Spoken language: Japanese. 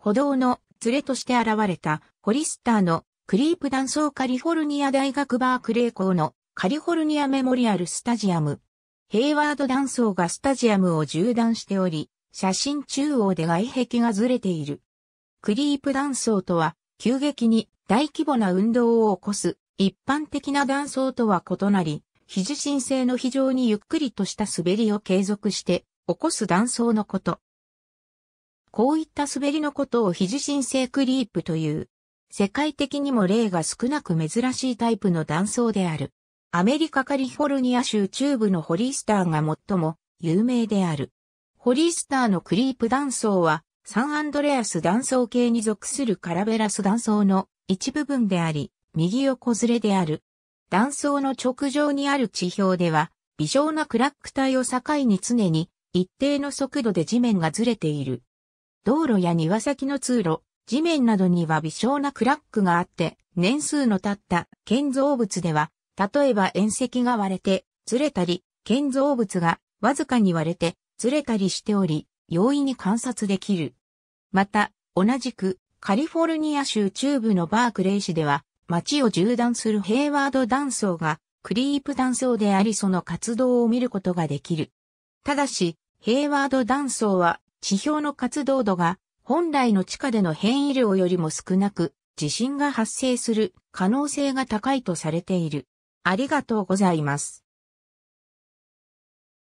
歩道の連れとして現れたホリスターのクリープ断層カリフォルニア大学バークレー校のカリフォルニアメモリアルスタジアム。ヘイワード断層がスタジアムを縦断しており、写真中央で外壁がずれている。クリープ断層とは、急激に大規模な運動を起こす一般的な断層とは異なり、非受信性の非常にゆっくりとした滑りを継続して起こす断層のこと。こういった滑りのことを肘神性クリープという、世界的にも例が少なく珍しいタイプの断層である。アメリカカリフォルニア州中部のホリースターが最も有名である。ホリースターのクリープ断層は、サンアンドレアス断層系に属するカラベラス断層の一部分であり、右横ずれである。断層の直上にある地表では、微小なクラック体を境に常に一定の速度で地面がずれている。道路や庭先の通路、地面などには微小なクラックがあって、年数の経った建造物では、例えば縁石が割れて、ずれたり、建造物がわずかに割れて、ずれたりしており、容易に観察できる。また、同じく、カリフォルニア州中部のバークレイ市では、街を縦断するヘイワード断層が、クリープ断層でありその活動を見ることができる。ただし、ヘイワード断層は地表の活動度が本来の地下での変異量よりも少なく、地震が発生する可能性が高いとされている。ありがとうございます。